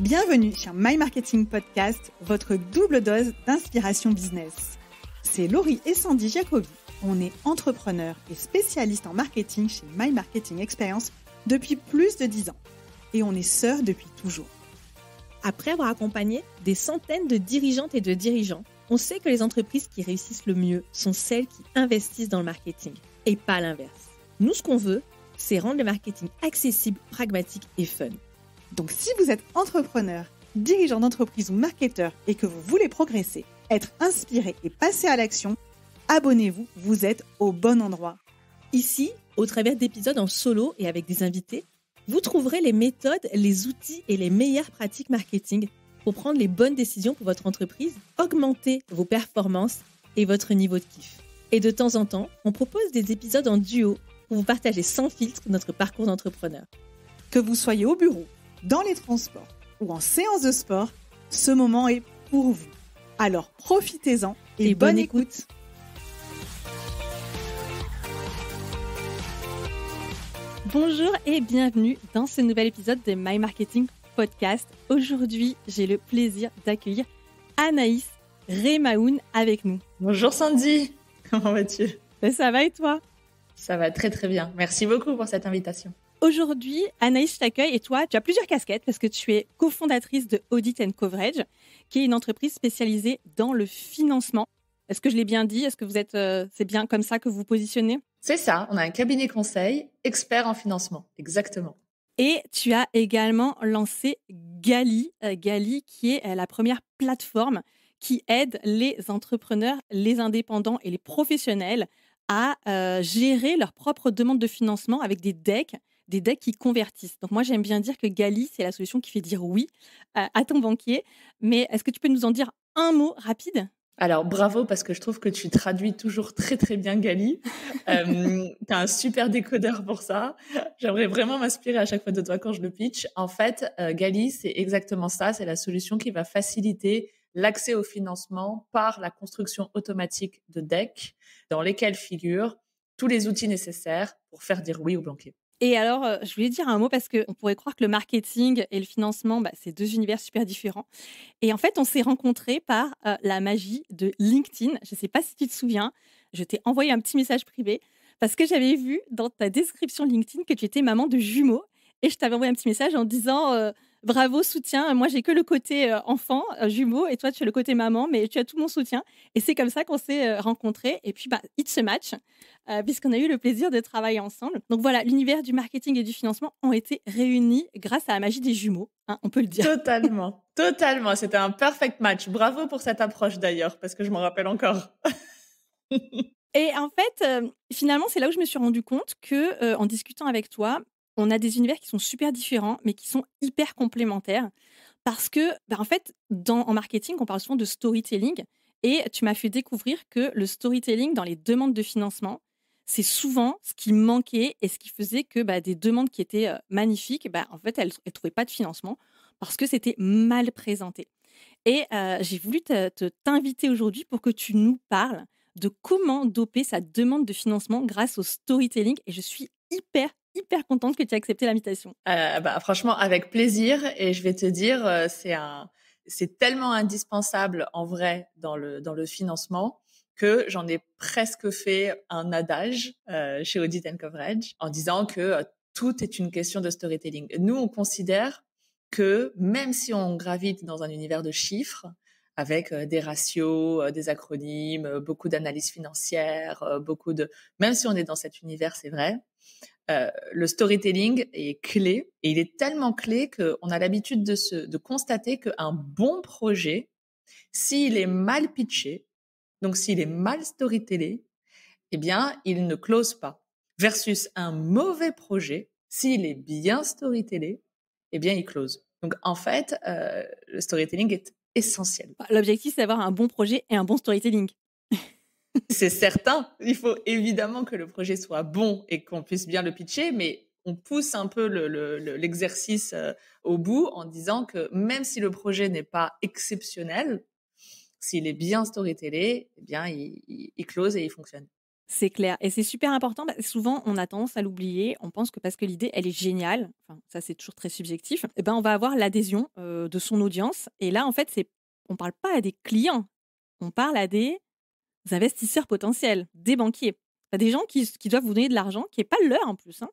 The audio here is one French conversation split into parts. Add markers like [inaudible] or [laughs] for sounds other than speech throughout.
Bienvenue sur My Marketing Podcast, votre double dose d'inspiration business. C'est Laurie et Sandy Jacobi. On est entrepreneur et spécialiste en marketing chez My Marketing Experience depuis plus de 10 ans. Et on est sœurs depuis toujours. Après avoir accompagné des centaines de dirigeantes et de dirigeants, on sait que les entreprises qui réussissent le mieux sont celles qui investissent dans le marketing et pas l'inverse. Nous, ce qu'on veut, c'est rendre le marketing accessible, pragmatique et fun. Donc si vous êtes entrepreneur, dirigeant d'entreprise ou marketeur et que vous voulez progresser, être inspiré et passer à l'action, abonnez-vous, vous êtes au bon endroit. Ici, au travers d'épisodes en solo et avec des invités, vous trouverez les méthodes, les outils et les meilleures pratiques marketing pour prendre les bonnes décisions pour votre entreprise, augmenter vos performances et votre niveau de kiff. Et de temps en temps, on propose des épisodes en duo pour vous partager sans filtre notre parcours d'entrepreneur. Que vous soyez au bureau, dans les transports ou en séance de sport, ce moment est pour vous. Alors profitez-en et, bonne, écoute. Bonjour et bienvenue dans ce nouvel épisode de My Marketing Podcast. Aujourd'hui, j'ai le plaisir d'accueillir Anaïs Remaoun avec nous. Bonjour Sandy, comment vas-tu ben, ça va et toi Ça va très très bien. Merci beaucoup pour cette invitation. Aujourd'hui, Anaïs t'accueille et toi, tu as plusieurs casquettes parce que tu es cofondatrice de Audit and Coverage, qui est une entreprise spécialisée dans le financement. Est-ce que je l'ai bien dit Est-ce que vous êtes, euh, c'est bien comme ça que vous vous positionnez C'est ça. On a un cabinet conseil expert en financement, exactement. Et tu as également lancé Gali, euh, Gali qui est euh, la première plateforme qui aide les entrepreneurs, les indépendants et les professionnels à gérer leurs propres demandes de financement avec des decks des decks qui convertissent. Donc moi, j'aime bien dire que Gali, c'est la solution qui fait dire oui à ton banquier. Mais est-ce que tu peux nous en dire un mot rapide alors bravo parce que je trouve que tu traduis toujours très très bien Gali. [laughs] tu as un super décodeur pour ça. J'aimerais vraiment m'inspirer à chaque fois de toi quand je le pitch. En fait, euh, Gali, c'est exactement ça. C'est la solution qui va faciliter l'accès au financement par la construction automatique de decks dans lesquels figurent tous les outils nécessaires pour faire dire oui au banquier. Et alors, euh, je voulais dire un mot parce qu'on pourrait croire que le marketing et le financement, bah, c'est deux univers super différents. Et en fait, on s'est rencontrés par euh, la magie de LinkedIn. Je ne sais pas si tu te souviens, je t'ai envoyé un petit message privé parce que j'avais vu dans ta description LinkedIn que tu étais maman de jumeaux. Et je t'avais envoyé un petit message en disant euh, bravo, soutien. Moi, j'ai que le côté euh, enfant, euh, jumeau, et toi, tu as le côté maman, mais tu as tout mon soutien. Et c'est comme ça qu'on s'est euh, rencontrés. Et puis, bah, it's a match, puisqu'on a eu le plaisir de travailler ensemble. Donc voilà, l'univers du marketing et du financement ont été réunis grâce à la magie des jumeaux, hein, on peut le dire. Totalement, [laughs] totalement. C'était un perfect match. Bravo pour cette approche d'ailleurs, parce que je m'en rappelle encore. [laughs] et en fait, finalement, c'est là où je me suis rendu compte que, en discutant avec toi, on a des univers qui sont super différents, mais qui sont hyper complémentaires. Parce que, bah, en fait, dans, en marketing, on parle souvent de storytelling. Et tu m'as fait découvrir que le storytelling dans les demandes de financement, c'est souvent ce qui manquait et ce qui faisait que bah, des demandes qui étaient euh, magnifiques, bah, en fait, elles ne trouvaient pas de financement parce que c'était mal présenté. Et euh, j'ai voulu t'inviter aujourd'hui pour que tu nous parles de comment doper sa demande de financement grâce au storytelling. Et je suis hyper hyper contente que tu aies accepté l'invitation. Euh, bah, franchement, avec plaisir. Et je vais te dire, euh, c'est un, c'est tellement indispensable en vrai dans le, dans le financement que j'en ai presque fait un adage euh, chez Audit and Coverage en disant que tout est une question de storytelling. Nous, on considère que même si on gravite dans un univers de chiffres, avec des ratios, des acronymes, beaucoup d'analyses financières, beaucoup de... Même si on est dans cet univers, c'est vrai, euh, le storytelling est clé et il est tellement clé qu'on a l'habitude de, se, de constater qu'un bon projet, s'il est mal pitché, donc s'il est mal storytellé, eh bien, il ne close pas. Versus un mauvais projet, s'il est bien storytellé, eh bien, il close. Donc, en fait, euh, le storytelling est essentiel. L'objectif, c'est d'avoir un bon projet et un bon storytelling. C'est certain. Il faut évidemment que le projet soit bon et qu'on puisse bien le pitcher, mais on pousse un peu l'exercice euh, au bout en disant que même si le projet n'est pas exceptionnel, s'il est bien storytellé, eh bien, il, close et il fonctionne. C'est clair. Et c'est super important. souvent, on a tendance à l'oublier. On pense que parce que l'idée, elle est géniale, enfin, ça c'est toujours très subjectif, eh ben, on va avoir l'adhésion euh, de son audience. Et là, en fait, on ne parle pas à des clients, on parle à des investisseurs potentiels, des banquiers, des gens qui, doivent vous donner de l'argent qui n'est pas leur en plus. Hein.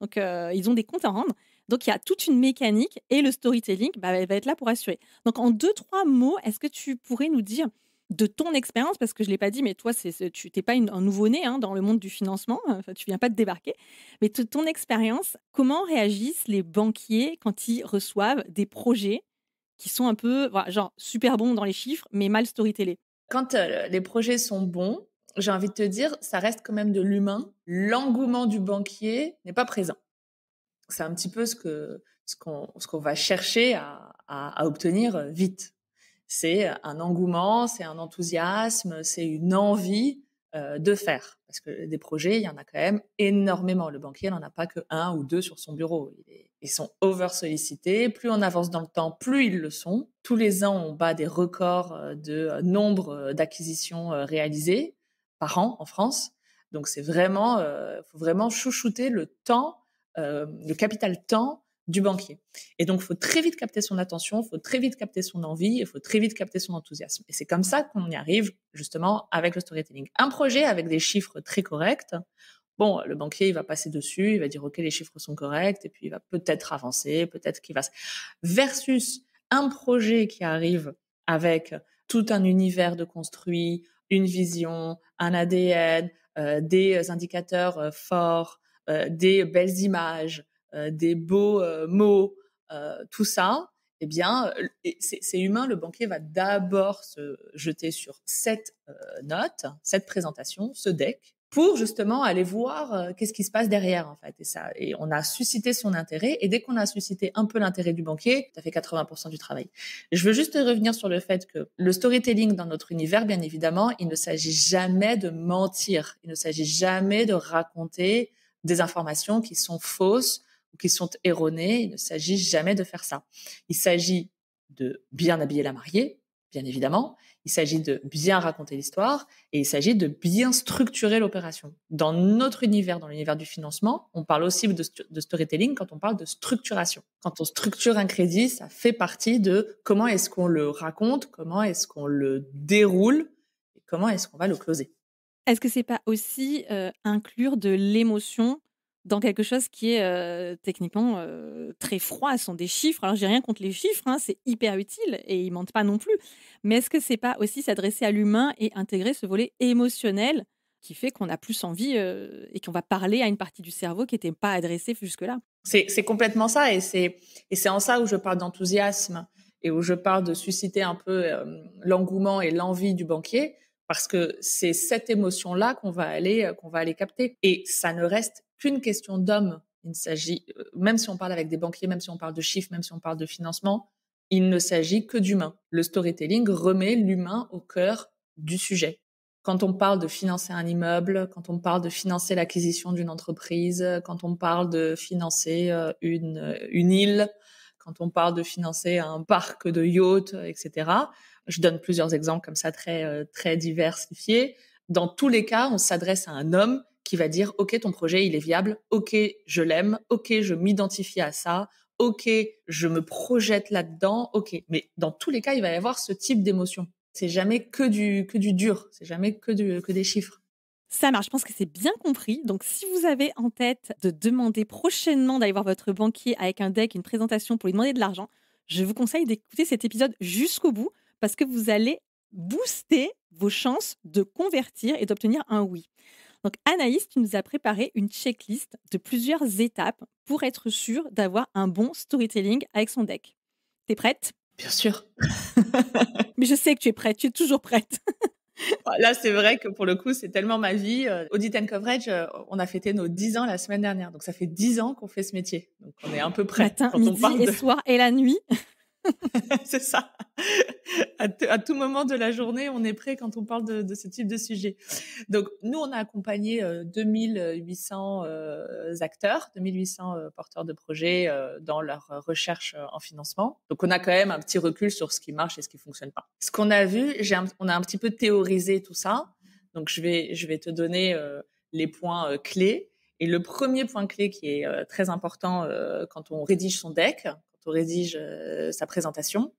Donc, euh, ils ont des comptes à rendre. Donc, il y a toute une mécanique et le storytelling bah, va être là pour assurer. Donc, en deux, trois mots, est-ce que tu pourrais nous dire de ton expérience, parce que je ne l'ai pas dit, mais toi, c'est tu n'es pas un nouveau-né hein, dans le monde du financement, hein, enfin, tu viens pas de débarquer, mais ton expérience, comment réagissent les banquiers quand ils reçoivent des projets qui sont un peu, genre, super bons dans les chiffres, mais mal storytellés quand euh, les projets sont bons, j'ai envie de te dire, ça reste quand même de l'humain. L'engouement du banquier n'est pas présent. C'est un petit peu ce que ce qu'on va chercher à, obtenir euh, vite. C'est euh, un engouement, c'est un enthousiasme, c'est une envie de faire. Parce que des projets, il y en a quand même énormément. Le banquier n'en a pas que un ou deux sur son bureau ils sont over sollicités. Plus on avance dans le temps, plus ils le sont. Tous les ans, on bat des records euh, de euh, nombre euh, d'acquisitions réalisées par an en France. Donc c'est vraiment, faut vraiment chouchouter le temps, le capital temps du banquier. Et donc faut très vite capter son attention, faut très vite capter son envie, il faut très vite capter son enthousiasme. Et c'est comme ça qu'on y arrive justement avec le storytelling. Un projet avec des chiffres très corrects, Bon, le banquier, il va passer dessus, il va dire, OK, les chiffres sont corrects, et puis il va peut-être avancer, peut-être qu'il va... Versus un projet qui arrive avec tout un univers de construit, une vision, un ADN, euh, des indicateurs euh, forts, euh, des belles images, des beaux mots, tout ça, eh bien, c'est humain. Le banquier va d'abord se jeter sur cette note, cette présentation, ce deck, pour justement aller voir euh, qu'est-ce qui se passe derrière en fait. Et ça, et on a suscité son intérêt. Et dès qu'on a suscité un peu l'intérêt du banquier, ça fait 80% du travail. Je veux juste revenir sur le fait que le storytelling dans notre univers, bien évidemment, il ne s'agit jamais de mentir. Il ne s'agit jamais de raconter des informations qui sont fausses ou qui sont erronées. Il ne s'agit jamais de faire ça. Il s'agit de bien habiller la mariée, bien évidemment. Il s'agit de bien raconter l'histoire et il s'agit de bien structurer l'opération. Dans notre univers, dans l'univers du financement, on parle aussi de, storytelling quand on parle de structuration. Quand on structure un crédit, ça fait partie de comment est-ce qu'on le raconte, comment est-ce qu'on le déroule et comment est-ce qu'on va le closer. Est-ce que c'est pas aussi euh, inclure de l'émotion dans quelque chose qui est techniquement très froid. Ce sont des chiffres. Alors, hein. j'ai rien contre les chiffres, hein, c'est hyper utile et ils mentent pas non plus. Mais est-ce que c'est pas aussi s'adresser à l'humain et intégrer ce volet émotionnel qui fait qu'on a plus envie et qu'on va parler à une partie du cerveau qui n'était pas adressée jusque-là C'est complètement ça et c'est en ça où je parle d'enthousiasme et où je parle de susciter un peu l'engouement et l'envie du banquier parce que c'est cette émotion-là qu'on va aller qu'on va aller capter et ça ne reste qu'une question d'homme. Il s'agit, euh, même si on parle avec des banquiers, même si on parle de chiffres, même si on parle de financement, il ne s'agit que d'humain. Le storytelling remet l'humain au cœur du sujet. Quand on parle de financer un immeuble, quand on parle de financer l'acquisition d'une entreprise, quand on parle de financer euh, une, euh, une île, quand on parle de financer un parc de yachts, etc. Je donne plusieurs exemples comme ça très, très diversifiés. Dans tous les cas, on s'adresse à un homme qui va dire OK, ton projet, il est viable. OK, je l'aime. OK, je m'identifie à ça. OK, je me projette là-dedans. OK, mais dans tous les cas, il va y avoir ce type d'émotion. C'est jamais que du que du dur. C'est jamais que du, que des chiffres. Ça marche, je pense que c'est bien compris. Donc, si vous avez en tête de demander prochainement d'aller voir votre banquier avec un deck, une présentation pour lui demander de l'argent, je vous conseille d'écouter cet épisode jusqu'au bout parce que vous allez booster vos chances de convertir et d'obtenir un oui. Donc Anaïs, tu nous as préparé une checklist de plusieurs étapes pour être sûr d'avoir un bon storytelling avec son deck. T'es prête Bien sûr. [laughs] Mais je sais que tu es prête, tu es toujours prête. [laughs] Là, c'est vrai que pour le coup, c'est tellement ma vie. Euh, audit and Coverage, euh, on a fêté nos 10 ans la semaine dernière. Donc, ça fait 10 ans qu'on fait ce métier. Donc, on est un peu prêt. Matin, midi soir et la nuit. [laughs] c'est ça. À, tout moment de la journée, on est prêt quand on parle de, ce type de sujet. Donc, nous, on a accompagné 2800 euh, euh, acteurs, 2800 euh, porteurs de projets dans leur recherche en financement. Donc, on a quand même un petit recul sur ce qui marche et ce qui fonctionne pas. Ce qu'on a vu, on a un petit peu théorisé tout ça. Donc, je vais, je vais te donner les points clés. Et le premier point clé qui est très important quand on rédige son deck, on rédige euh, sa présentation,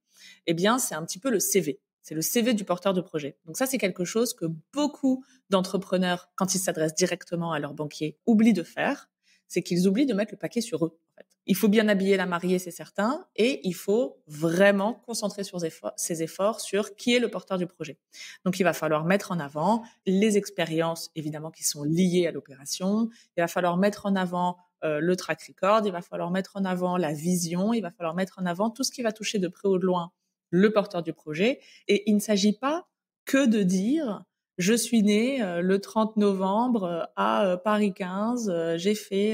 eh bien, c'est un petit peu le CV. C'est le CV du porteur de projet. Donc ça, c'est quelque chose que beaucoup d'entrepreneurs, quand ils s'adressent directement à leur banquier, oublient de faire. C'est qu'ils oublient de mettre le paquet sur eux. En fait. Il faut bien habiller la mariée, c'est certain, et il faut vraiment concentrer sur ses efforts sur qui est le porteur du projet. Donc il va falloir mettre en avant les expériences, évidemment, qui sont liées à l'opération. Il va falloir mettre en avant euh, le track record, il va falloir mettre en avant la vision, il va falloir mettre en avant tout ce qui va toucher de près ou de loin le porteur du projet. Et il ne s'agit pas que de dire je suis né euh, le 30 novembre euh, à Paris 15, j'ai fait,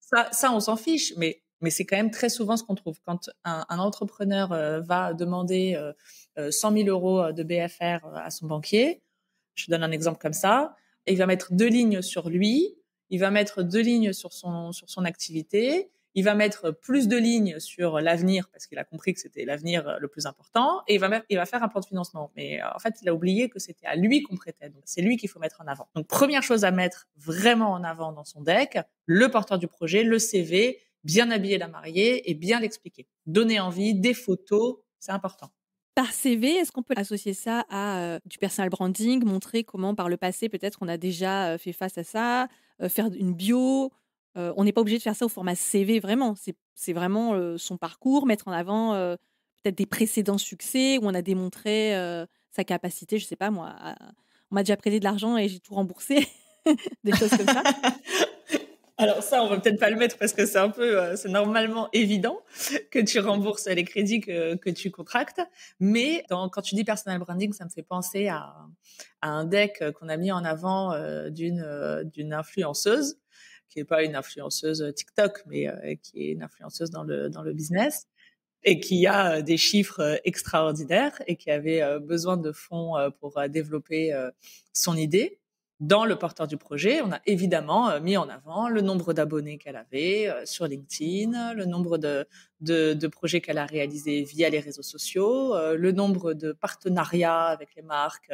Ça, on s'en fiche, mais c'est quand même très souvent ce qu'on trouve. Quand un, entrepreneur va demander 100 000 euros de BFR à son banquier, je donne un exemple comme ça, et il va mettre deux lignes sur lui, il va mettre deux lignes sur son, sur son activité, il va mettre plus de lignes sur l'avenir parce qu'il a compris que c'était l'avenir euh, le plus important et il va, il va faire un plan de financement. Mais euh, en fait, il a oublié que c'était à lui qu'on prêtait. Donc, c'est lui qu'il faut mettre en avant. Donc, première chose à mettre vraiment en avant dans son deck, le porteur du projet, le CV, bien habiller la mariée et bien l'expliquer. Donner envie, des photos, c'est important par CV, est-ce qu'on peut associer ça à euh, du personal branding, montrer comment par le passé peut-être on a déjà fait face à ça, euh, faire une bio. Euh, on n'est pas obligé de faire ça au format CV vraiment. C'est vraiment euh, son parcours, mettre en avant peut-être des précédents succès où on a démontré sa capacité, je ne sais pas moi. On m'a déjà prêté de l'argent et j'ai tout remboursé. [laughs] des choses comme ça. [laughs] Alors ça, on va peut-être pas le mettre parce que c'est un peu, euh, c'est normalement évident que tu rembourses les crédits que, tu contractes. Mais quand tu dis personal branding, ça me fait penser à, un deck qu'on a mis en avant euh, d'une euh, d'une influenceuse qui n'est pas une influenceuse TikTok, mais qui est une influenceuse dans le dans le business et qui a des chiffres extraordinaires et qui avait besoin de fonds pour développer son idée dans le porteur du projet, on a évidemment euh, mis en avant le nombre d'abonnés qu'elle avait euh, sur LinkedIn, le nombre de, projets qu'elle a réalisés via les réseaux sociaux, euh, le nombre de partenariats avec les marques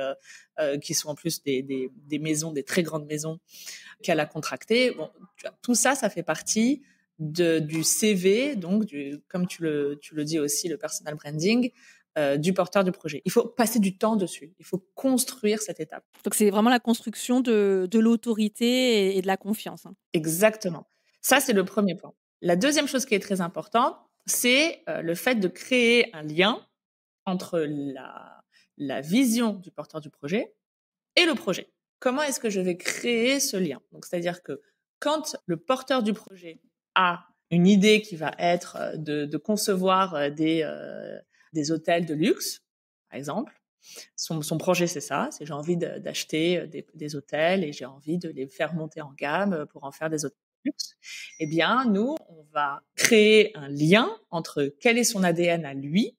qui sont en plus des, maisons, des très grandes maisons qu'elle a contractées. Bon, tout ça, ça fait partie du CV, donc du, comme tu le, tu le dis aussi, le personal branding, euh, du porteur du projet. Il faut passer du temps dessus. Il faut construire cette étape. Donc c'est vraiment la construction de, l'autorité et, de la confiance. Hein. Exactement. Ça, c'est le premier point. La deuxième chose qui est très importante, c'est euh, le fait de créer un lien entre la, la vision du porteur du projet et le projet. Comment est-ce que je vais créer ce lien Donc, c'est-à-dire que quand le porteur du projet a une idée qui va être euh, de, concevoir des, des hôtels de luxe, par exemple. Son, projet, c'est ça, c'est j'ai envie d'acheter euh, des, hôtels et j'ai envie de les faire monter en gamme euh, pour en faire des hôtels de luxe. Eh bien, nous, on va créer un lien entre quel est son ADN à lui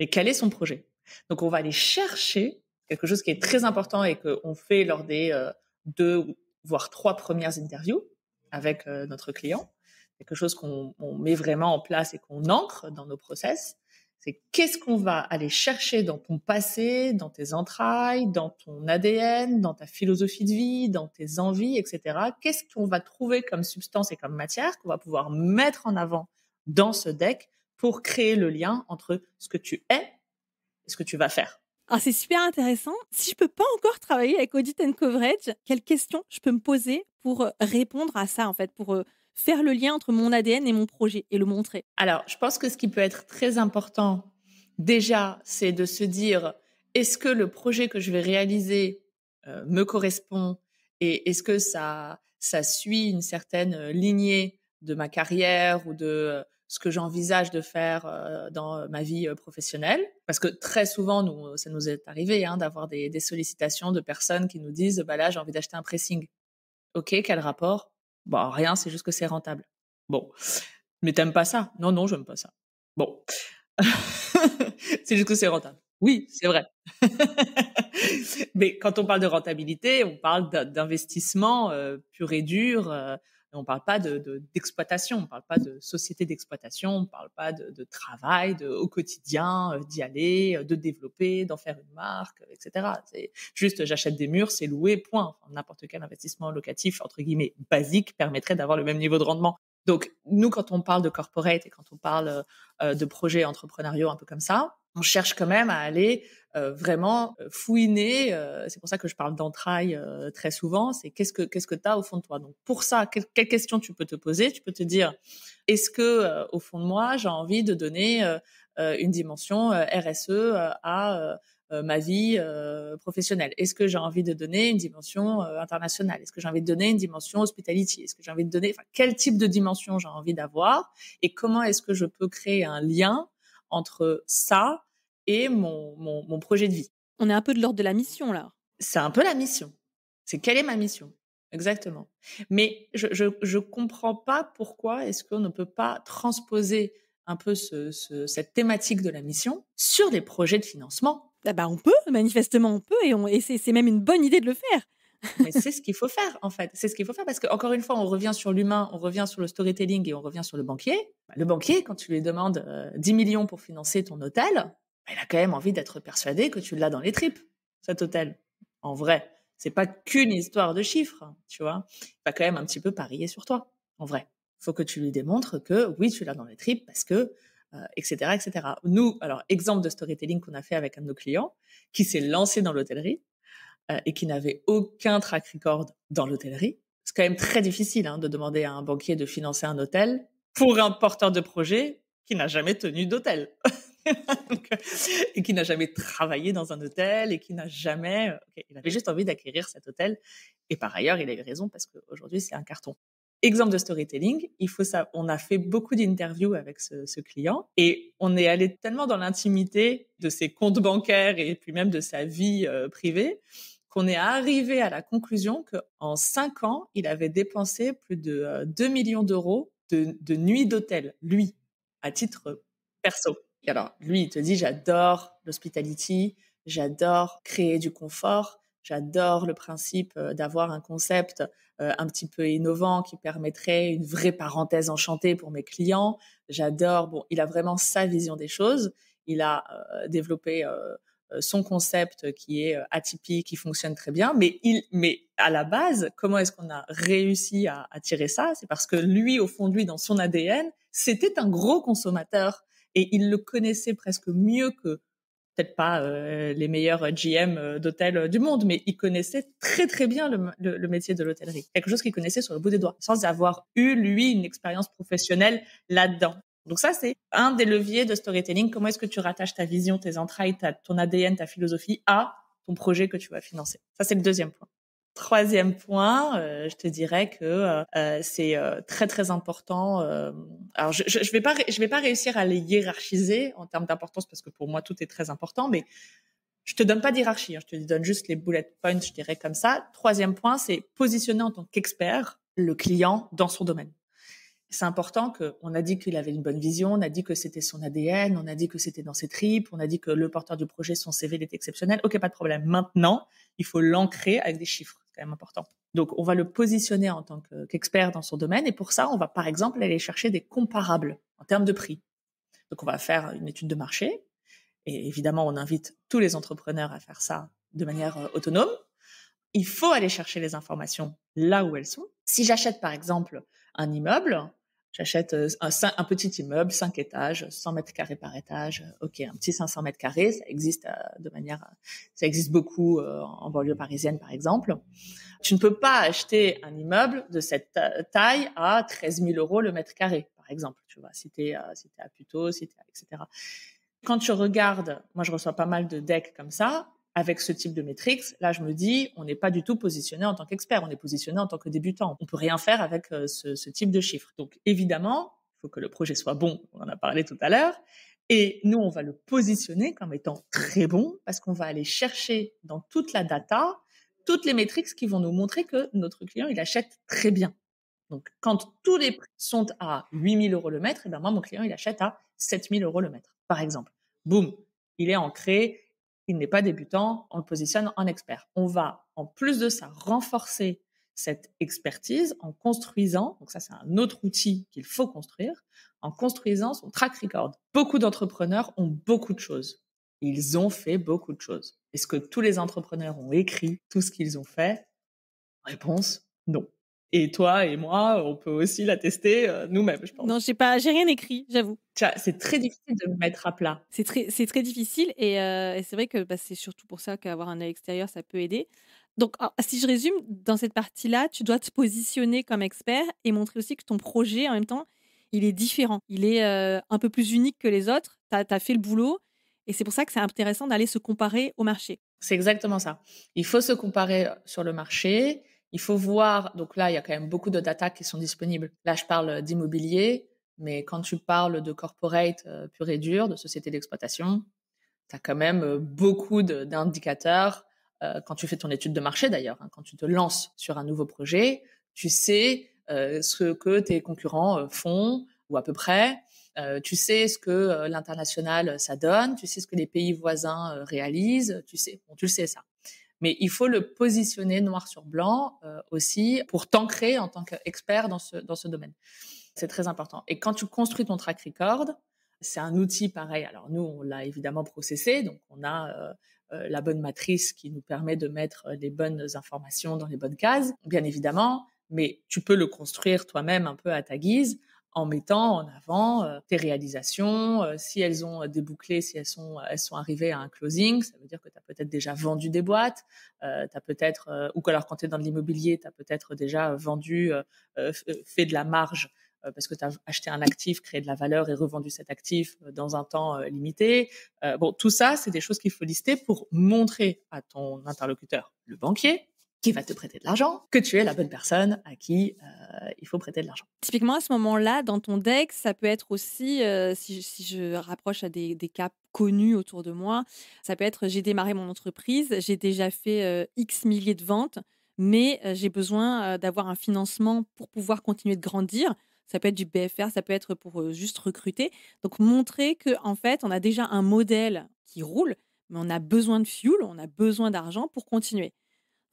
et quel est son projet. Donc, on va aller chercher quelque chose qui est très important et qu'on fait lors des euh, deux, voire trois premières interviews avec notre client quelque chose qu'on met vraiment en place et qu'on ancre dans nos process, c'est qu'est-ce qu'on va aller chercher dans ton passé, dans tes entrailles, dans ton ADN, dans ta philosophie de vie, dans tes envies, etc. Qu'est-ce qu'on va trouver comme substance et comme matière qu'on va pouvoir mettre en avant dans ce deck pour créer le lien entre ce que tu es et ce que tu vas faire. Ah, c'est super intéressant. Si je peux pas encore travailler avec Audit and Coverage, quelles questions je peux me poser pour répondre à ça en fait, pour euh, faire le lien entre mon ADN et mon projet et le montrer Alors, je pense que ce qui peut être très important, déjà, c'est de se dire, est-ce que le projet que je vais réaliser euh, me correspond et est-ce que ça, ça suit une certaine euh, lignée de ma carrière ou de euh, ce que j'envisage de faire dans ma vie professionnelle. Parce que très souvent, nous, ça nous est arrivé hein, d'avoir des, des, sollicitations de personnes qui nous disent bah là, j'ai envie d'acheter un pressing. Ok, quel rapport bah, rien, c'est juste que c'est rentable. Bon. Mais t'aimes pas ça Non, non, j'aime pas ça. Bon. [laughs] c'est juste que c'est rentable. Oui, c'est vrai. [laughs] Mais quand on parle de rentabilité, on parle d'investissement euh, pur et dur, euh, on ne parle pas d'exploitation, de, d'exploitation, on ne parle pas de société d'exploitation, on ne parle pas de, travail de, au quotidien, euh, d'y aller, euh, de développer, d'en faire une marque, euh, etc. C'est juste j'achète des murs, c'est loué, point. N'importe quel investissement locatif, entre guillemets, basique permettrait d'avoir le même niveau de rendement. Donc, nous, quand on parle de corporate et quand on parle de projets entrepreneuriaux un peu comme ça, on cherche quand même à aller euh, vraiment euh, fouiner. Euh, c'est pour ça que je parle d'entraille très souvent. C'est qu'est-ce que qu'est-ce que as au fond de toi. Donc pour ça, quelle quelles questions tu peux te poser Tu peux te dire est-ce que au fond de moi j'ai envie de donner une dimension RSE à ma vie professionnelle Est-ce que j'ai envie de donner une dimension internationale Est-ce que j'ai envie de donner une dimension hospitality Est-ce que j'ai envie de donner quel type de dimension j'ai envie d'avoir Et comment est-ce que je peux créer un lien entre ça et mon, mon, projet de vie. On est un peu de l'ordre de la mission là. C'est un peu la mission. C'est quelle est ma mission Exactement. Mais je ne je, je comprends pas pourquoi est-ce qu'on ne peut pas transposer un peu ce, ce, cette thématique de la mission sur des projets de financement. Ah bah on peut, manifestement on peut, et, et c'est même une bonne idée de le faire. c'est ce qu'il faut faire en fait. C'est ce qu'il faut faire parce qu'encore une fois, on revient sur l'humain, on revient sur le storytelling et on revient sur le banquier. Bah, le banquier, quand tu lui demandes 10 euh, millions pour financer ton hôtel, elle a quand même envie d'être persuadée que tu l'as dans les tripes, cet hôtel, en vrai. C'est pas qu'une histoire de chiffres, hein, tu vois. Il va quand même un petit peu parier sur toi, en vrai. Faut que tu lui démontres que oui, tu l'as dans les tripes parce que etc., euh, etc. Nous, alors exemple de storytelling qu'on a fait avec un de nos clients qui s'est lancé dans l'hôtellerie euh, et qui n'avait aucun track record dans l'hôtellerie. C'est quand même très difficile hein, de demander à un banquier de financer un hôtel pour un porteur de projet qui n'a jamais tenu d'hôtel. [laughs] Euh, et qui n'a jamais travaillé dans un hôtel et qui n'a jamais. Euh, il avait juste envie d'acquérir cet hôtel. Et par ailleurs, il a eu raison parce qu'aujourd'hui, c'est un carton. Exemple de storytelling, il faut ça. On a fait beaucoup d'interviews avec ce, client et on est allé tellement dans l'intimité de ses comptes bancaires et puis même de sa vie euh, privée qu'on est arrivé à la conclusion qu'en cinq ans, il avait dépensé plus de 2 millions d'euros de, de nuits d'hôtel, lui, à titre euh, perso. alors, lui, il te dit, j'adore l'hospitality, j'adore créer du confort, j'adore le principe euh, d'avoir un concept euh, un petit peu innovant qui permettrait une vraie parenthèse enchantée pour mes clients. J'adore, bon, il a vraiment sa vision des choses. Il a développé son concept qui est atypique, qui fonctionne très bien, mais il, mais à la base, comment est-ce qu'on a réussi à, attirer tirer ça C'est parce que lui, au fond de lui, dans son ADN, c'était un gros consommateur et il le connaissait presque mieux que peut-être pas euh, les meilleurs GM euh, d'hôtels euh, du monde, mais il connaissait très très bien le, métier de l'hôtellerie, quelque chose qu'il connaissait sur le bout des doigts, sans avoir eu lui une expérience professionnelle là-dedans. Donc ça, c'est un des leviers de storytelling. Comment est-ce que tu rattaches ta vision, tes entrailles, ton ADN, ta philosophie à ton projet que tu vas financer Ça, c'est le deuxième point. Troisième point, euh, je te dirais que euh, euh, c'est très très important. alors je, ne vais pas je vais pas réussir à les hiérarchiser en termes d'importance parce que pour moi tout est très important, mais je te donne pas d'hiérarchie, hein, je te donne juste les bullet points, je dirais comme ça. Troisième point, c'est positionner en tant qu'expert le client dans son domaine. C'est important qu'on on a dit qu'il avait une bonne vision, on a dit que c'était son ADN, on a dit que c'était dans ses tripes, on a dit que le porteur du projet, son CV, il est exceptionnel. Ok, pas de problème. Maintenant, il faut l'ancrer avec des chiffres c'est quand même important. Donc, on va le positionner en tant qu'expert dans son domaine. Et pour ça, on va, par exemple, aller chercher des comparables en termes de prix. Donc, on va faire une étude de marché. Et évidemment, on invite tous les entrepreneurs à faire ça de manière euh, autonome. Il faut aller chercher les informations là où elles sont. Si j'achète, par exemple, un immeuble, J'achète euh, un, un, petit immeuble, 5 étages, 100 mètres carrés par étage. Euh, ok, un petit 500 mètres carrés, ça existe euh, de manière, ça existe beaucoup en banlieue parisienne par exemple. Tu ne peux pas acheter un immeuble de cette taille à 13 000 euros le mètre carré par exemple. Tu vois, si t'es si es à Puteaux, etc. Quand tu regardes, moi je reçois pas mal de decks comme ça avec ce type de métriques, là, je me dis, on n'est pas du tout positionné en tant qu'expert, on est positionné en tant que débutant. On peut rien faire avec euh, ce, type de chiffres. Donc, évidemment, il faut que le projet soit bon, on en a parlé tout à l'heure, et nous, on va le positionner comme étant très bon parce qu'on va aller chercher dans toute la data toutes les métriques qui vont nous montrer que notre client, il achète très bien. Donc, quand tous les prix sont à 8000 euros le mètre, et eh ben moi, mon client, il achète à 7000 euros le mètre, par exemple. Boum, il est ancré il n'est pas débutant, on le positionne en expert. On va, en plus de ça, renforcer cette expertise en construisant, donc ça c'est un autre outil qu'il faut construire, en construisant son track record. Beaucoup d'entrepreneurs ont beaucoup de choses. Ils ont fait beaucoup de choses. Est-ce que tous les entrepreneurs ont écrit tout ce qu'ils ont fait Réponse, non. Et toi et moi, on peut aussi la tester euh, nous-mêmes, je pense. Non, j'ai pas, j'ai rien écrit, j'avoue. C'est très difficile de le mettre à plat. C'est très, c'est très difficile et, euh, et c'est vrai que bah, c'est surtout pour ça qu'avoir un œil extérieur, ça peut aider. Donc, ah, si je résume, dans cette partie-là, tu dois te positionner comme expert et montrer aussi que ton projet, en même temps, il est différent. Il est euh, un peu plus unique que les autres. Tu as, as fait le boulot et c'est pour ça que c'est intéressant d'aller se comparer au marché. C'est exactement ça. Il faut se comparer sur le marché il faut voir, donc là, il y a quand même beaucoup de data qui sont disponibles. Là, je parle d'immobilier, mais quand tu parles de corporate euh, pur et dur, de société d'exploitation, tu as quand même euh, beaucoup d'indicateurs. Euh, quand tu fais ton étude de marché, d'ailleurs, hein, quand tu te lances sur un nouveau projet, tu sais ce que tes concurrents font, ou à peu près. tu sais ce que l'international, ça donne. Tu sais ce que les pays voisins réalisent. Tu sais, bon, tu le sais ça. Mais il faut le positionner noir sur blanc euh, aussi pour t'ancrer en tant qu'expert dans ce, domaine. C'est très important. Et quand tu construis ton track record, c'est un outil pareil. Alors nous, on l'a évidemment processé, donc on a euh, euh, la bonne matrice qui nous permet de mettre les bonnes informations dans les bonnes cases, bien évidemment, mais tu peux le construire toi-même un peu à ta guise en mettant en avant euh, tes réalisations, euh, si elles ont euh, débouclé, si elles sont, elles sont arrivées à un closing, ça veut dire que tu as peut-être déjà vendu des boîtes, euh, peut-être, ou alors quand tu es dans l'immobilier, tu as peut-être déjà vendu, fait de la marge parce que tu as acheté un actif, créé de la valeur et revendu cet actif dans un temps limité. bon, tout ça, c'est des choses qu'il faut lister pour montrer à ton interlocuteur, le banquier, qui va te prêter de l'argent, que tu es la bonne personne à qui euh, il faut prêter de l'argent. Typiquement, à ce moment-là, dans ton deck, ça peut être aussi, euh, si, je, rapproche à des, cas connus autour de moi, ça peut être j'ai démarré mon entreprise, j'ai déjà fait euh, X milliers de ventes, mais j'ai besoin d'avoir un financement pour pouvoir continuer de grandir. Ça peut être du BFR, ça peut être pour juste recruter. Donc montrer que en fait, on a déjà un modèle qui roule, mais on a besoin de fuel, on a besoin d'argent pour continuer.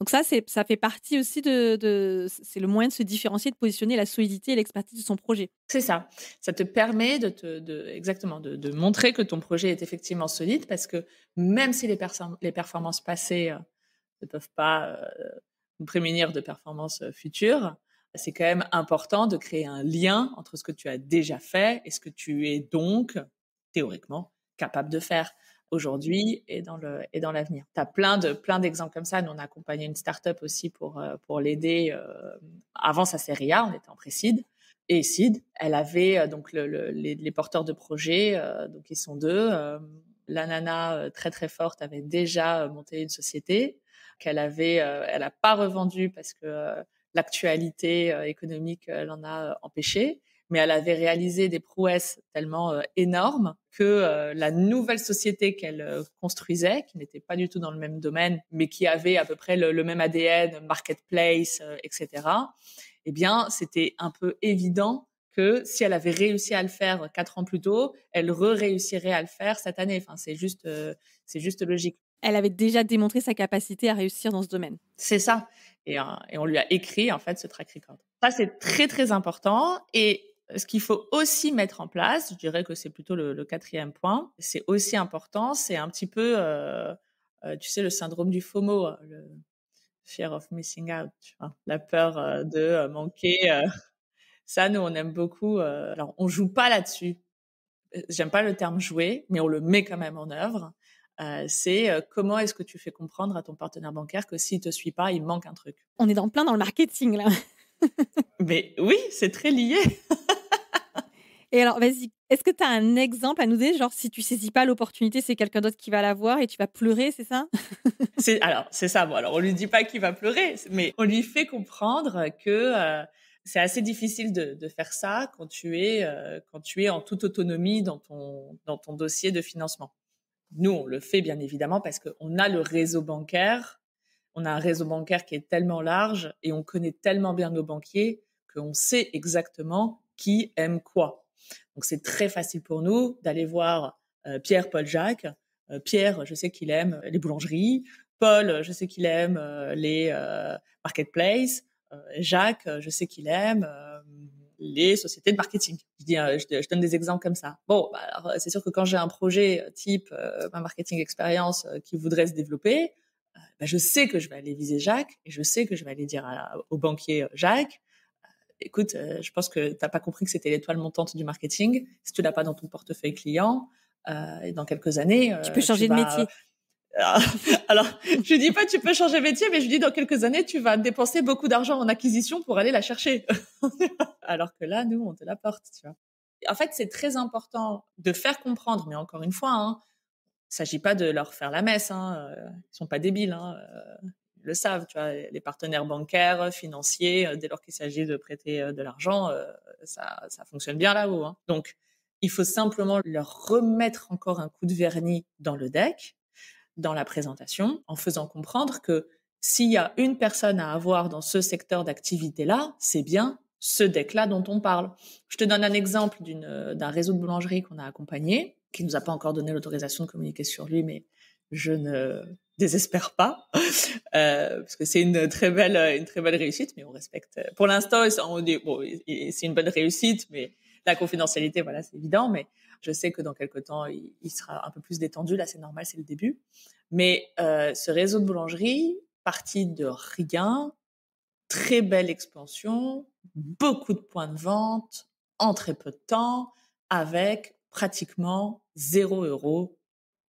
Donc ça, ça fait partie aussi de, c'est le moyen de se différencier, de positionner la solidité et l'expertise de son projet. C'est ça. Ça te permet de, exactement de, montrer que ton projet est effectivement solide parce que même si les, les performances passées euh, ne peuvent pas nous euh, prémunir de performances euh, futures, c'est quand même important de créer un lien entre ce que tu as déjà fait et ce que tu es donc théoriquement capable de faire aujourd'hui et dans le et dans l'avenir. Tu as plein de plein d'exemples comme ça. Nous on a accompagné une start-up aussi pour euh, pour l'aider euh, avant sa série A, on était en précide et Sid, elle avait euh, donc les, porteurs de projets donc ils sont deux la nana très très forte avait déjà monté une société qu'elle avait elle a pas revendue parce que l'actualité économique l'en a empêchée mais elle avait réalisé des prouesses tellement euh, énormes que euh, la nouvelle société qu'elle euh, construisait, qui n'était pas du tout dans le même domaine, mais qui avait à peu près le, même ADN, marketplace, etc., eh bien, c'était un peu évident que si elle avait réussi à le faire quatre ans plus tôt, elle re-réussirait à le faire cette année. Enfin, c'est juste, c'est juste logique. Elle avait déjà démontré sa capacité à réussir dans ce domaine. C'est ça. Et, et on lui a écrit, en fait, ce track record. Ça, c'est très, très important. Et ce qu'il faut aussi mettre en place, je dirais que c'est plutôt le, quatrième point, c'est aussi important, c'est un petit peu, euh, euh, tu sais, le syndrome du FOMO, euh, le fear of missing out, tu vois, la peur de manquer. [laughs] ça, nous, on aime beaucoup. alors, on joue pas là-dessus. J'aime pas le terme jouer, mais on le met quand même en œuvre. c'est comment est-ce que tu fais comprendre à ton partenaire bancaire que s'il te suit pas, il manque un truc. On est dans plein dans le marketing là. Mais oui, c'est très lié. [laughs] Et alors, vas-y, est-ce que tu as un exemple à nous donner Genre, si tu saisis pas l'opportunité, c'est quelqu'un d'autre qui va l'avoir et tu vas pleurer, c'est ça [laughs] c'est, Alors, c'est ça. Bon, alors, on lui dit pas qu'il va pleurer, mais on lui fait comprendre que euh, c'est assez difficile de, faire ça quand tu, es, euh, quand tu es en toute autonomie dans ton, dans ton dossier de financement. Nous, on le fait bien évidemment parce qu'on a le réseau bancaire. On a un réseau bancaire qui est tellement large et on connaît tellement bien nos banquiers qu'on sait exactement qui aime quoi. Donc c'est très facile pour nous d'aller voir euh, Pierre, Paul, Jacques. Euh, Pierre, je sais qu'il aime euh, les boulangeries. Paul, je sais qu'il aime les marketplaces. Jacques, je sais qu'il aime les sociétés de marketing. Je, donne des exemples comme ça. Bon, bah, c'est sûr que quand j'ai un projet type marketing expérience qui voudrait se développer, bah, je sais que je vais aller viser Jacques et je sais que je vais aller dire au banquier Jacques écoute, euh, je pense que t'as pas compris que c'était l'étoile montante du marketing. Si tu l'as pas dans ton portefeuille client, euh, et dans quelques années, euh, tu peux changer de métier. [laughs] Alors, je dis pas tu peux changer de métier, mais je dis dans quelques années tu vas dépenser beaucoup d'argent en acquisition pour aller la chercher. [laughs] Alors que là, nous, on te la tu vois. En fait, c'est très important de faire comprendre, mais encore une fois, hein, ne s'agit pas de leur faire la messe, hein, ils sont pas débiles. Hein, le savent, tu vois, les partenaires bancaires, financiers, euh, dès lors qu'il s'agit de prêter euh, de l'argent, euh, ça, ça, fonctionne bien là-haut. Hein. Donc, il faut simplement leur remettre encore un coup de vernis dans le deck, dans la présentation, en faisant comprendre que s'il y a une personne à avoir dans ce secteur d'activité-là, c'est bien ce deck-là dont on parle. Je te donne un exemple d'un réseau de boulangerie qu'on a accompagné, qui nous a pas encore donné l'autorisation de communiquer sur lui, mais je ne désespère pas euh, parce que c'est une très belle euh, une très belle réussite mais on respecte euh, pour l'instant on c'est une bonne réussite mais la confidentialité voilà c'est évident mais je sais que dans quelques temps il, sera un peu plus détendu là c'est normal c'est le début mais ce réseau de boulangerie parti de rien très belle expansion mmh. beaucoup de points de vente en très peu de temps avec pratiquement zéro euro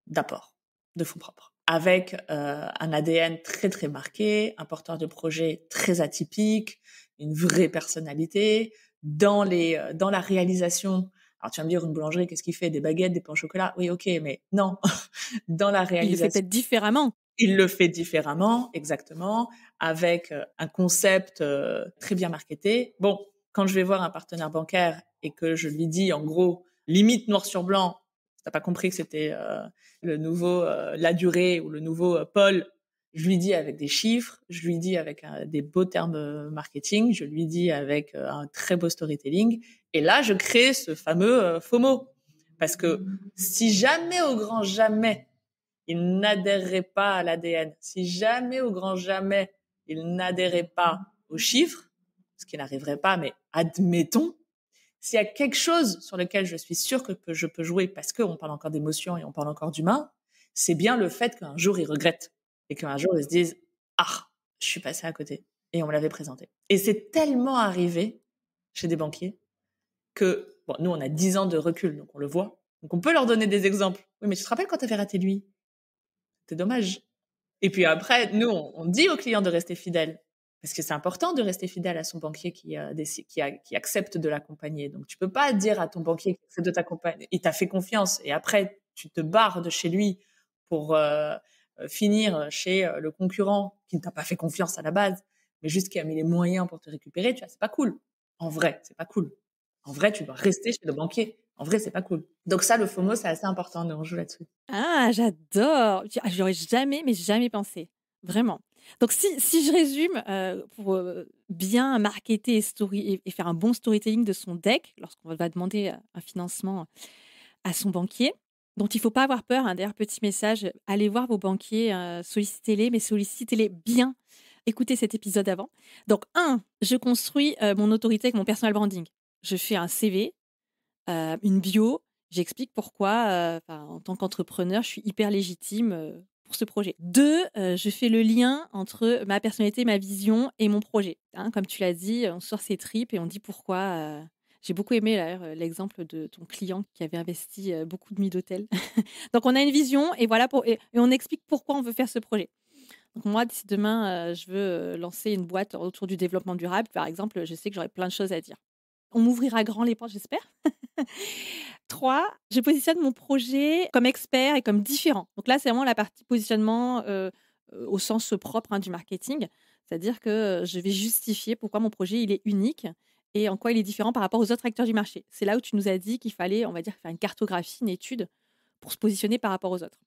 d'apport de fonds propres avec euh, un ADN très très marqué, un porteur de projet très atypique, une vraie personnalité dans les euh, dans la réalisation. Alors tu vas me dire une boulangerie, qu'est-ce qu'il fait Des baguettes, des pains au chocolat Oui, ok, mais non. [laughs] dans la réalisation. Il le fait différemment. Il le fait différemment, exactement, avec euh, un concept très bien marketé. Bon, quand je vais voir un partenaire bancaire et que je lui dis en gros, limite noir sur blanc, t'as pas compris que c'était euh, le nouveau euh, la durée ou le nouveau euh, Paul. Je lui dis avec des chiffres, je lui dis avec des beaux termes marketing, je lui dis avec un très beau storytelling. Et là, je crée ce fameux FOMO. Parce que si jamais au grand jamais, il n'adhérerait pas à l'ADN, si jamais au grand jamais, il n'adhérait pas aux chiffres, ce qui n'arriverait pas, mais admettons, s'il y a quelque chose sur lequel je suis sûre que je peux jouer parce qu'on parle encore d'émotion et on parle encore d'humain, c'est bien le fait qu'un jour ils regrettent et qu'un jour ils se disent Ah, je suis passé à côté et on me l'avait présenté. Et c'est tellement arrivé chez des banquiers que, bon, nous on a dix ans de recul, donc on le voit. Donc on peut leur donner des exemples. Oui, mais tu te rappelles quand t'avais raté lui C'était dommage. Et puis après, nous, on dit aux clients de rester fidèles. Parce que c'est important de rester fidèle à son banquier euh, qui, a, qui accepte de l'accompagner. Donc, tu peux pas dire à ton banquier qu'il de t'accompagner. Il t'a fait confiance et après, tu te barres de chez lui pour euh, euh, finir chez le concurrent qui ne t'a pas fait confiance à la base, mais juste qui a mis les moyens pour te récupérer. Tu vois, c'est pas cool. En vrai, c'est pas cool. En vrai, tu dois rester chez le banquier. En vrai, c'est pas cool. Donc ça, le FOMO, c'est assez important. de jouer là-dessus. Ah, j'adore. J'aurais jamais, mais jamais pensé. Vraiment. Donc, si, si je résume, euh, pour euh, bien marketer et, story, et, faire un bon storytelling de son deck, lorsqu'on va demander euh, un financement à son banquier, dont il ne faut pas avoir peur, un hein, d'ailleurs, petit message, allez voir vos banquiers, sollicitez-les, mais sollicitez-les bien. Écoutez cet épisode avant. Donc, un, je construis mon autorité avec mon personal branding. Je fais un CV, une bio, j'explique pourquoi, en tant qu'entrepreneur, je suis hyper légitime ce projet. Deux, euh, je fais le lien entre ma personnalité, ma vision et mon projet. Hein, comme tu l'as dit, on sort ses tripes et on dit pourquoi. Euh, j'ai beaucoup aimé euh, l'exemple de ton client qui avait investi beaucoup de nuits d'hôtel. [laughs] Donc on a une vision et voilà et, on explique pourquoi on veut faire ce projet. moi, d'ici demain, je veux lancer une boîte autour du développement durable. Par exemple, je sais que j'aurai plein de choses à dire. On m'ouvrira grand les portes, j'espère. [laughs] Trois, je positionne mon projet comme expert et comme différent. Donc là, c'est vraiment la partie positionnement euh, euh, au sens propre hein, du marketing. C'est-à-dire que euh, je vais justifier pourquoi mon projet il est unique et en quoi il est différent par rapport aux autres acteurs du marché. C'est là où tu nous as dit qu'il fallait, on va dire, faire une cartographie, une étude pour se positionner par rapport aux autres.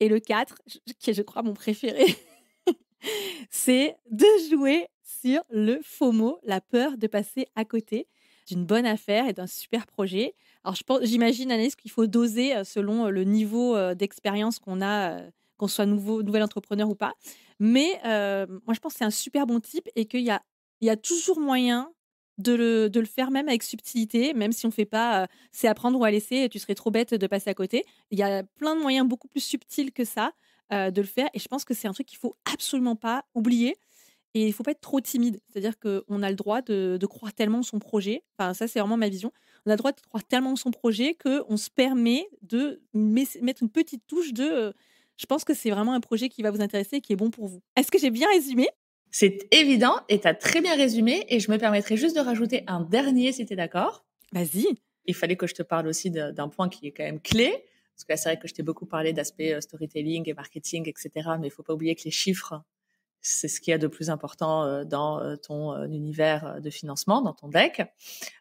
Et le 4, qui est, je crois, mon préféré, [laughs] c'est de jouer sur le FOMO, la peur de passer à côté d'une bonne affaire et d'un super projet. Alors, j'imagine, Annelise, qu'il faut doser euh, selon euh, le niveau euh, d'expérience qu'on a, qu'on soit nouveau, nouvel entrepreneur ou pas. Mais moi, je pense que c'est un super bon type et qu'il y a, il y a toujours moyen de le, faire même avec subtilité, même si on ne fait pas c'est à prendre ou à laisser, tu serais trop bête de passer à côté. Il y a plein de moyens beaucoup plus subtils que ça de le faire et je pense que c'est un truc qu'il faut absolument pas oublier et il faut pas être trop timide. C'est-à-dire qu'on a le droit de, croire tellement en son projet. Enfin, ça, c'est vraiment ma vision. On a le droit de croire tellement en son projet qu'on se permet de mettre une petite touche de. Euh, je pense que c'est vraiment un projet qui va vous intéresser et qui est bon pour vous. Est-ce que j'ai bien résumé C'est évident et tu as très bien résumé. Et je me permettrai juste de rajouter un dernier, si tu es d'accord. Vas-y. Il fallait que je te parle aussi d'un point qui est quand même clé. Parce que c'est vrai que je t'ai beaucoup parlé d'aspect euh, storytelling et marketing, etc. Mais il ne faut pas oublier que les chiffres c'est ce qu'il y a de plus important euh, dans euh, ton euh, univers de financement, dans ton deck.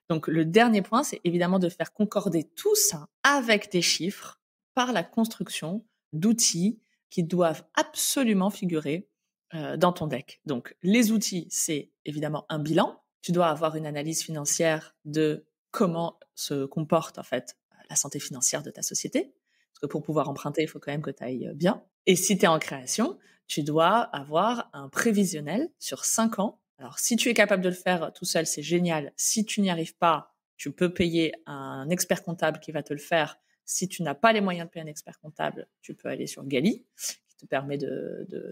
Donc le dernier point, c'est évidemment de faire concorder tout ça avec des chiffres par la construction d'outils qui doivent absolument figurer dans ton deck. Donc les outils, c'est évidemment un bilan. Tu dois avoir une analyse financière de comment se comporte en fait la santé financière de ta société. Parce que pour pouvoir emprunter, il faut quand même que tu ailles bien. Et si tu es en création, tu dois avoir un prévisionnel sur cinq ans. Alors, si tu es capable de le faire euh, tout seul, c'est génial. Si tu n'y arrives pas, tu peux payer un expert comptable qui va te le faire. Si tu n'as pas les moyens de payer un expert comptable, tu peux aller sur Gali, qui te permet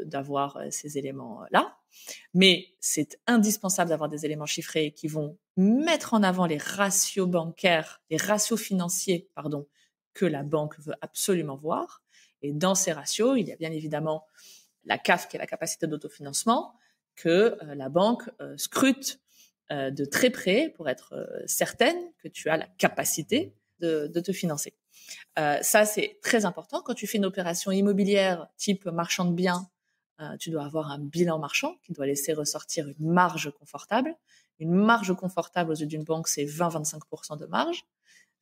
d'avoir de, euh, ces éléments-là. Euh, Mais c'est indispensable d'avoir des éléments chiffrés qui vont mettre en avant les ratios bancaires, les ratios financiers, pardon, que la banque veut absolument voir. Et dans ces ratios, il y a bien évidemment la CAF, qui est la capacité d'autofinancement, que euh, la banque euh, scrute euh, de très près pour être certaine que tu as la capacité de, te financer. ça, c'est très important. Quand tu fais une opération immobilière type marchand de biens, tu dois avoir un bilan marchand qui doit laisser ressortir une marge confortable. Une marge confortable aux yeux d'une banque, c'est 20-25% de marge.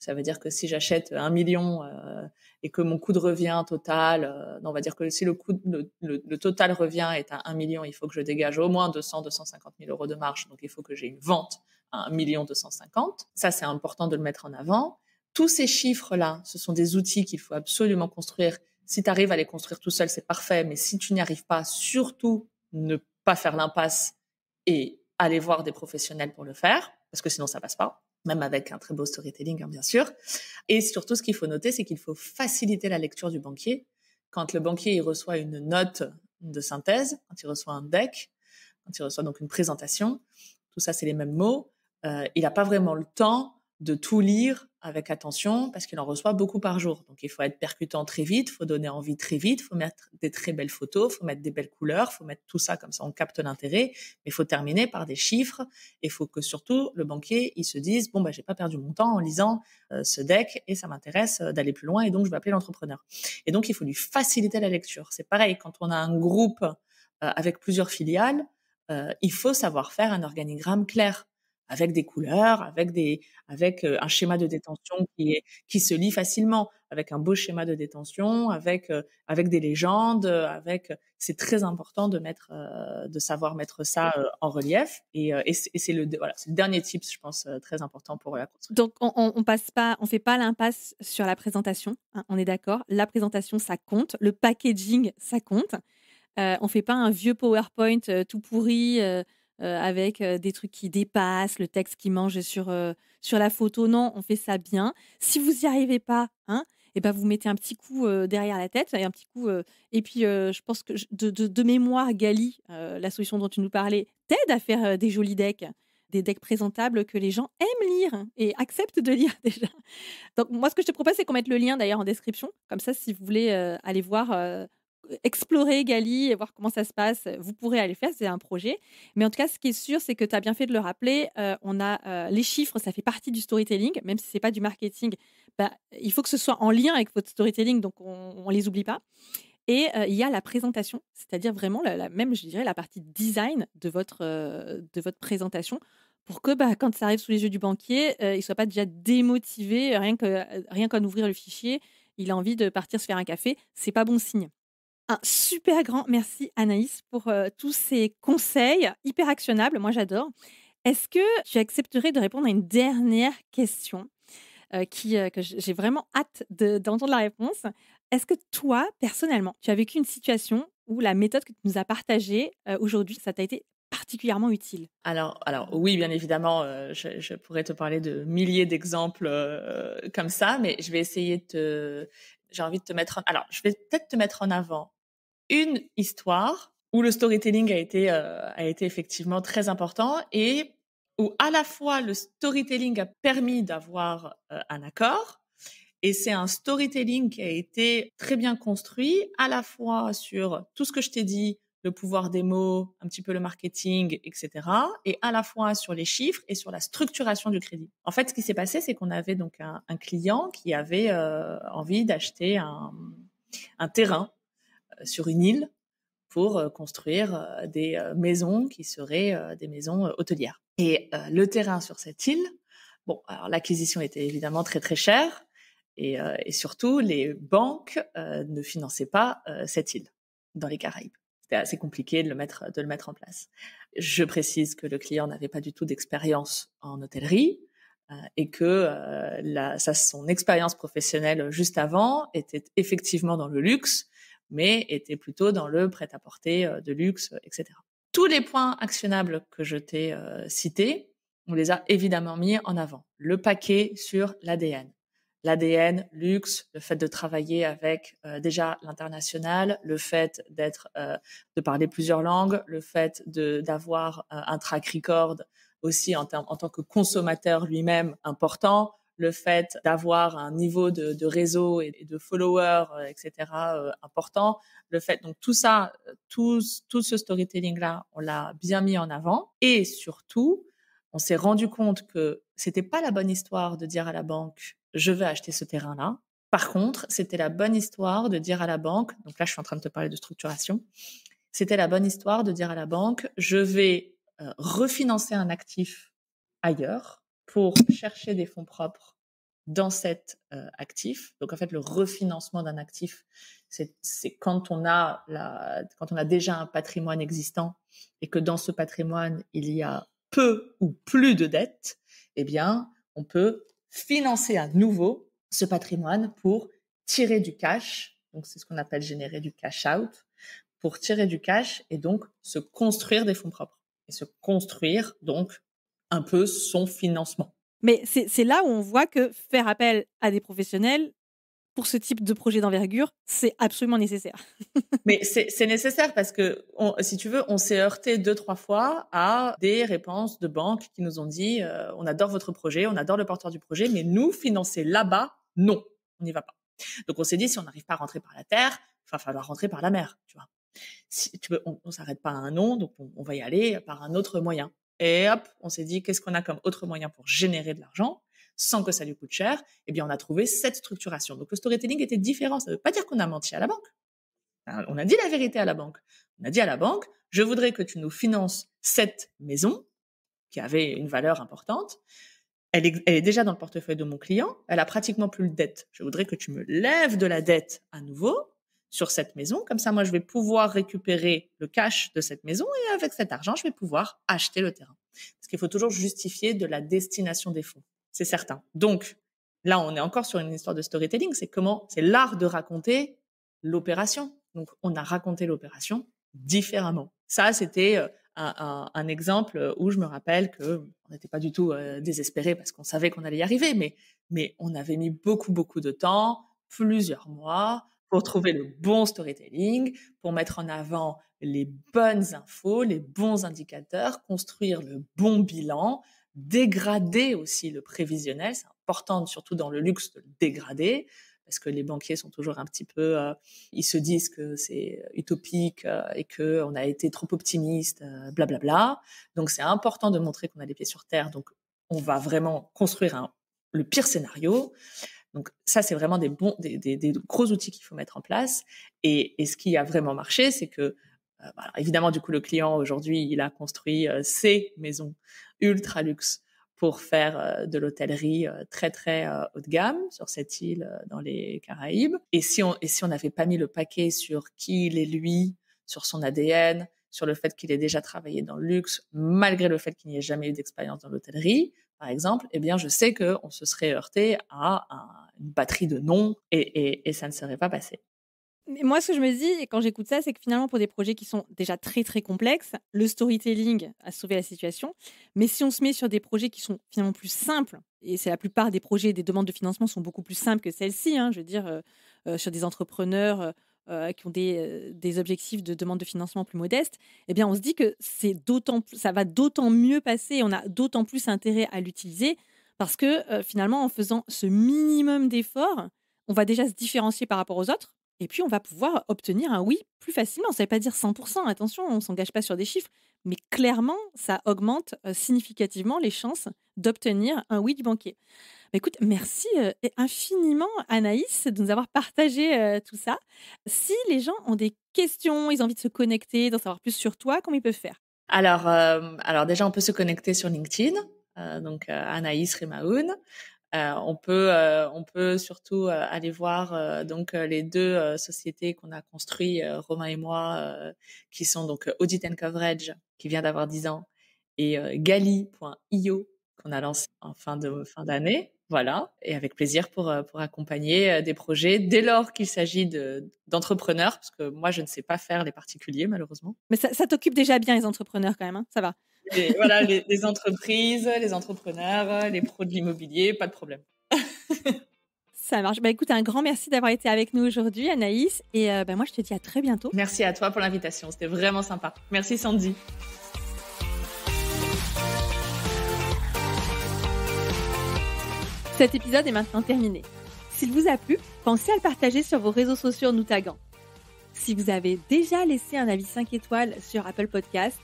Ça veut dire que si j'achète un million euh, et que mon coût de revient total, euh, on va dire que si le coût, le, total revient est à un million, il faut que je dégage au moins 200, 250 000 euros de marge. Donc il faut que j'ai une vente à 1 million 250. Ça, c'est important de le mettre en avant. Tous ces chiffres-là, ce sont des outils qu'il faut absolument construire. Si tu arrives à les construire tout seul, c'est parfait. Mais si tu n'y arrives pas, surtout ne pas faire l'impasse et aller voir des professionnels pour le faire, parce que sinon ça passe pas même avec un très beau storytelling, hein, bien sûr. Et surtout, ce qu'il faut noter, c'est qu'il faut faciliter la lecture du banquier. Quand le banquier il reçoit une note de synthèse, quand il reçoit un deck, quand il reçoit donc une présentation, tout ça, c'est les mêmes mots. Euh, il n'a pas vraiment le temps de tout lire, avec attention parce qu'il en reçoit beaucoup par jour. Donc il faut être percutant très vite, faut donner envie très vite, faut mettre des très belles photos, faut mettre des belles couleurs, faut mettre tout ça comme ça on capte l'intérêt, mais il faut terminer par des chiffres et il faut que surtout le banquier il se dise bon bah j'ai pas perdu mon temps en lisant euh, ce deck et ça m'intéresse euh, d'aller plus loin et donc je vais appeler l'entrepreneur. Et donc il faut lui faciliter la lecture. C'est pareil quand on a un groupe euh, avec plusieurs filiales, il faut savoir faire un organigramme clair avec des couleurs, avec des, avec un schéma de détention qui est, qui se lit facilement, avec un beau schéma de détention, avec, avec des légendes, avec, c'est très important de mettre, de savoir mettre ça en relief. Et, et c'est le, voilà, c'est le dernier tip, je pense, très important pour la construction. Donc, on, on passe pas, on fait pas l'impasse sur la présentation. Hein, on est d'accord. La présentation, ça compte. Le packaging, ça compte. Euh, on fait pas un vieux PowerPoint tout pourri. Euh, avec euh, des trucs qui dépassent, le texte qui mange sur, euh, sur la photo. Non, on fait ça bien. Si vous n'y arrivez pas, hein, et eh ben vous mettez un petit coup derrière la tête, et un petit coup. et puis, je pense que de, mémoire, Gali, la solution dont tu nous parlais, t'aide à faire des jolis decks des decks présentables que les gens aiment lire et acceptent de lire [laughs] déjà. Donc moi, ce que je te propose, c'est qu'on mette le lien d'ailleurs en description. Comme ça, si vous voulez aller voir explorer Gali et voir comment ça se passe, vous pourrez aller faire, c'est un projet. Mais en tout cas, ce qui est sûr, c'est que tu as bien fait de le rappeler. Euh, on a euh, les chiffres, ça fait partie du storytelling, même si c'est pas du marketing. Bah, il faut que ce soit en lien avec votre storytelling, donc on, ne les oublie pas. Et euh, il y a la présentation, c'est-à-dire vraiment la, même, je dirais, la partie design de votre de votre présentation pour que bah, quand ça arrive sous les yeux du banquier, il soit pas déjà démotivé rien que rien qu'en ouvrir le fichier, il a envie de partir se faire un café. C'est pas bon signe. Un super grand merci Anaïs pour tous ces conseils hyper actionnables, moi j'adore. Est-ce que tu accepterais de répondre à une dernière question qui, que j'ai vraiment hâte d'entendre la réponse Est-ce que toi, personnellement, tu as vécu une situation où la méthode que tu nous as partagée aujourd'hui, ça t'a été particulièrement utile alors, alors oui, bien évidemment, je, pourrais te parler de milliers d'exemples comme ça, mais je vais essayer de te... J'ai envie de te mettre... Alors, je vais peut-être te mettre en avant une histoire où le storytelling a été, euh, a été effectivement très important et où à la fois le storytelling a permis d'avoir euh, un accord, et c'est un storytelling qui a été très bien construit, à la fois sur tout ce que je t'ai dit, le pouvoir des mots, un petit peu le marketing, etc. Et à la fois sur les chiffres et sur la structuration du crédit. En fait, ce qui s'est passé, c'est qu'on avait donc un, client qui avait euh, envie d'acheter un, un, terrain sur une île pour construire des maisons qui seraient des maisons hôtelières. Et le terrain sur cette île, bon, alors l'acquisition était évidemment très très chère et, surtout les banques ne finançaient pas cette île dans les Caraïbes c'était assez compliqué de le mettre en place. Je précise que le client n'avait pas du tout d'expérience en hôtellerie et que son expérience professionnelle juste avant était effectivement dans le luxe mais était plutôt dans le prêt-à-porter euh, de luxe, euh, etc. Tous les points actionnables que je t'ai euh, cités, on les a évidemment mis en avant. Le paquet sur l'ADN. L'ADN, luxe, le fait de travailler avec déjà l'international, le fait d'être, de parler plusieurs langues, le fait d'avoir un track record aussi en tant que consommateur lui-même important, le fait d'avoir un niveau de, réseau et de followers, euh, etc., euh, important, le fait, donc tout ça, euh, tout, tout ce storytelling-là, on l'a bien mis en avant. Et surtout, on s'est rendu compte que c'était pas la bonne histoire de dire à la banque, je vais acheter ce terrain-là. Par contre, c'était la bonne histoire de dire à la banque, donc là, je suis en train de te parler de structuration, c'était la bonne histoire de dire à la banque, je vais refinancer un actif ailleurs pour chercher des fonds propres dans cet euh, actif. Donc en fait, le refinancement d'un actif, c'est quand on a la, quand on a déjà un patrimoine existant et que dans ce patrimoine il y a peu ou plus de dettes, eh bien on peut financer à nouveau ce patrimoine pour tirer du cash. Donc c'est ce qu'on appelle générer du cash out pour tirer du cash et donc se construire des fonds propres et se construire donc un peu son financement. Mais c'est là où on voit que faire appel à des professionnels pour ce type de projet d'envergure, c'est absolument nécessaire. [laughs] Mais c'est nécessaire parce que, si tu veux, on s'est heurté deux, trois fois à des réponses de banques qui nous ont dit euh, on adore votre projet, on adore le porteur du projet, mais nous, financer là-bas, non, on n'y va pas. Donc on s'est dit si on n'arrive pas à rentrer par la terre, il va falloir rentrer par la mer, tu vois. Si, tu veux, on ne s'arrête pas à un nom, donc on va y aller par un autre moyen. Et hop, on s'est dit, qu'est-ce qu'on a comme autre moyen pour générer de l'argent sans que ça lui coûte cher Eh bien, on a trouvé cette structuration. Donc, le storytelling était différent. Ça ne veut pas dire qu'on a menti à la banque. Hein, on a dit la vérité à la banque. On a dit à la banque, je voudrais que tu nous finances cette maison qui avait une valeur importante. Elle est, elle est, déjà dans le portefeuille de mon client. Elle a pratiquement plus de dette. Je voudrais que tu me lèves de la dette à nouveau sur cette maison. Comme ça, moi, je vais pouvoir récupérer le cash de cette maison et avec cet argent, je vais pouvoir acheter le terrain. Parce qu'il faut toujours justifier de la destination des fonds. C'est certain. Donc, là, on est encore sur une histoire de storytelling. C'est comment, c'est l'art de raconter l'opération. Donc, on a raconté l'opération différemment. Ça, c'était euh, un, exemple où je me rappelle qu'on n'était pas du tout désespérés euh, désespéré parce qu'on savait qu'on allait y arriver, mais on avait mis beaucoup, beaucoup de temps, plusieurs mois, pour trouver le bon storytelling, pour mettre en avant les bonnes infos, les bons indicateurs, construire le bon bilan, dégrader aussi le prévisionnel. C'est important, surtout dans le luxe, de le dégrader parce que les banquiers sont toujours un petit peu, euh, ils se disent que c'est utopique euh, et que on a été trop optimiste, blablabla. Euh, bla bla. Donc c'est important de montrer qu'on a les pieds sur terre. Donc on va vraiment construire le pire scénario. Donc ça, c'est vraiment des, bons, des, gros outils qu'il faut mettre en place. Et, ce qui a vraiment marché, c'est que, euh, bah, évidemment, du coup, le client aujourd'hui, il a construit euh, ses maisons ultra luxe pour faire euh, de l'hôtellerie très très haut de gamme sur cette île dans les Caraïbes. Et si on et si on n'avait pas mis le paquet sur qui il est lui, sur son ADN, sur le fait qu'il ait déjà travaillé dans le luxe, malgré le fait qu'il n'y ait jamais eu d'expérience dans l'hôtellerie, par exemple, eh bien, je sais qu'on se serait heurté à, une batterie de noms et, ça ne serait pas passé. Mais moi, ce que je me dis quand j'écoute ça, c'est que finalement, pour des projets qui sont déjà très très complexes, le storytelling a sauvé la situation. Mais si on se met sur des projets qui sont finalement plus simples, et c'est la plupart des projets, des demandes de financement sont beaucoup plus simples que celles-ci. Hein, je veux dire, euh, euh, sur des entrepreneurs euh, euh, qui ont euh, des, objectifs de demande de financement plus modestes, eh bien, on se dit que c'est d'autant ça va d'autant mieux passer, on a d'autant plus intérêt à l'utiliser parce que euh, finalement, en faisant ce minimum d'efforts, on va déjà se différencier par rapport aux autres et puis on va pouvoir obtenir un oui plus facilement. Ça ne veut pas dire 100%, attention, on ne s'engage pas sur des chiffres, mais clairement, ça augmente euh, significativement les chances d'obtenir un oui du banquier. Bah, écoute, merci euh, infiniment Anaïs de nous avoir partagé euh, tout ça. Si les gens ont des questions, ils ont envie de se connecter, d'en savoir plus sur toi, comment ils peuvent faire alors, alors déjà, on peut se connecter sur LinkedIn, donc Anaïs Remaoun. Euh, on peut euh, on peut surtout euh, aller voir donc les deux sociétés qu'on a construites, Romain et moi, qui sont donc Audit and Coverage qui vient d'avoir 10 ans et Gali.io qu'on a lancé en fin de fin d'année. Voilà, et avec plaisir pour, pour accompagner des projets dès lors qu'il s'agit d'entrepreneurs, parce que moi, je ne sais pas faire les particuliers, malheureusement. Mais ça, t'occupe déjà bien, les entrepreneurs, quand même, hein. ça va voilà, les, entreprises, les entrepreneurs, les pros de l'immobilier, pas de problème. [laughs] Ça marche. Bah, écoute, un grand merci d'avoir été avec nous aujourd'hui, Anaïs. Et euh, bah, moi, je te dis à très bientôt. Merci à toi pour l'invitation. C'était vraiment sympa. Merci, Sandy. Cet épisode est maintenant terminé. S'il vous a plu, pensez à le partager sur vos réseaux sociaux en nous tagant. Si vous avez déjà laissé un avis 5 étoiles sur Apple Podcast,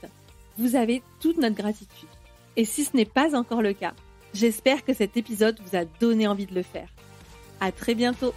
vous avez toute notre gratitude. Et si ce n'est pas encore le cas, j'espère que cet épisode vous a donné envie de le faire. À très bientôt!